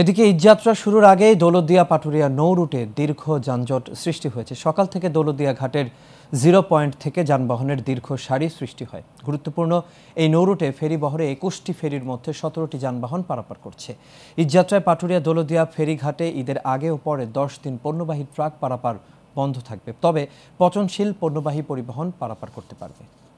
এদিকে ঈদযাত্রা শুরুর আগেই দৌলতদিয়া পাটুরিয়া নৌ রুটে দীর্ঘ যানজট সৃষ্টি হয়েছে সকাল থেকে দৌলতদিয়া ঘাটের জিরো পয়েন্ট থেকে যানবাহনের দীর্ঘ সারি সৃষ্টি হয় গুরুত্বপূর্ণ এই নৌ রুটে ফেরি বহরে একুশটি ফেরির মধ্যে সতেরোটি যানবাহন পারাপার করছে ঈদযাত্রায় পাটুরিয়া ফেরি ফেরিঘাটে ঈদের আগে ও পরে দশ দিন পণ্যবাহী ট্রাক পারাপার বন্ধ থাকবে তবে পচনশীল পণ্যবাহী পরিবহন পারাপার করতে পারবে